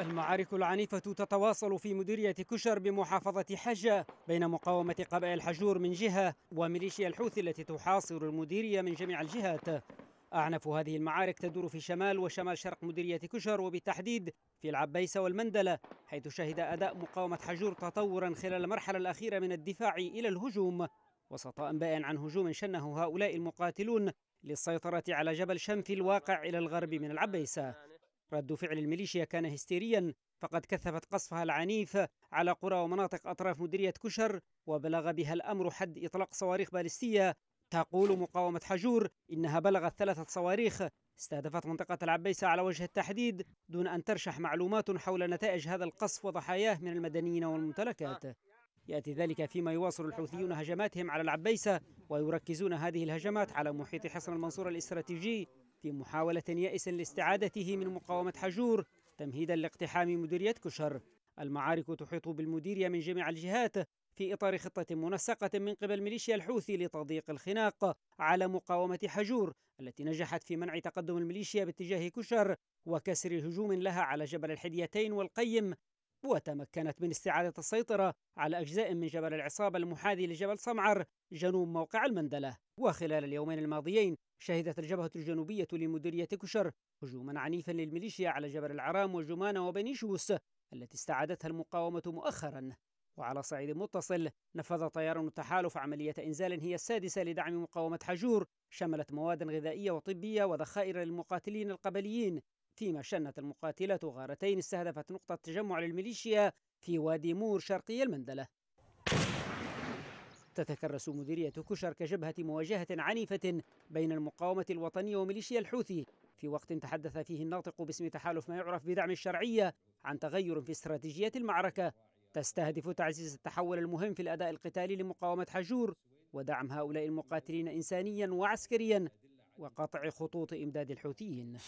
المعارك العنيفة تتواصل في مديرية كشر بمحافظة حجة بين مقاومة قبائل حجور من جهة وميليشيا الحوثي التي تحاصر المديرية من جميع الجهات أعنف هذه المعارك تدور في شمال وشمال شرق مديرية كشر وبالتحديد في العبيسة والمندلة حيث شهد أداء مقاومة حجور تطورا خلال المرحلة الأخيرة من الدفاع إلى الهجوم وسط أنباء عن هجوم شنه هؤلاء المقاتلون للسيطرة على جبل شنف الواقع إلى الغرب من العبيسة رد فعل الميليشيا كان هستيريا فقد كثفت قصفها العنيف على قرى ومناطق أطراف مديرية كشر وبلغ بها الأمر حد إطلاق صواريخ باليستية تقول مقاومة حجور إنها بلغت ثلاثة صواريخ استهدفت منطقة العبيسة على وجه التحديد دون أن ترشح معلومات حول نتائج هذا القصف وضحاياه من المدنيين والممتلكات يأتي ذلك فيما يواصل الحوثيون هجماتهم على العبيسة ويركزون هذه الهجمات على محيط حصن المنصورة الاستراتيجي في محاولة يائسا لاستعادته من مقاومة حجور تمهيدا لاقتحام مديرية كشر المعارك تحيط بالمديرية من جميع الجهات في إطار خطة منسقة من قبل ميليشيا الحوثي لتضييق الخناق على مقاومة حجور التي نجحت في منع تقدم الميليشيا باتجاه كشر وكسر هجوم لها على جبل الحديتين والقيم وتمكنت من استعادة السيطرة على أجزاء من جبل العصابة المحاذي لجبل صمعر جنوب موقع المندلة وخلال اليومين الماضيين شهدت الجبهة الجنوبية لمديرية كشر هجوما عنيفا للميليشيا على جبل العرام وجمانة وبني شوس التي استعادتها المقاومة مؤخرا وعلى صعيد متصل نفذ طيران التحالف عملية إنزال هي السادسة لدعم مقاومة حجور شملت مواد غذائية وطبية وذخائر للمقاتلين القبليين فيما شنت المقاتلات غارتين استهدفت نقطة تجمع للميليشيا في وادي مور شرقي المندلة تتكرس مديرية كشر كجبهة مواجهة عنيفة بين المقاومة الوطنية وميليشيا الحوثي في وقت تحدث فيه الناطق باسم تحالف ما يعرف بدعم الشرعية عن تغير في استراتيجية المعركة تستهدف تعزيز التحول المهم في الأداء القتالي لمقاومة حجور ودعم هؤلاء المقاتلين إنسانيا وعسكريا وقطع خطوط إمداد الحوثيين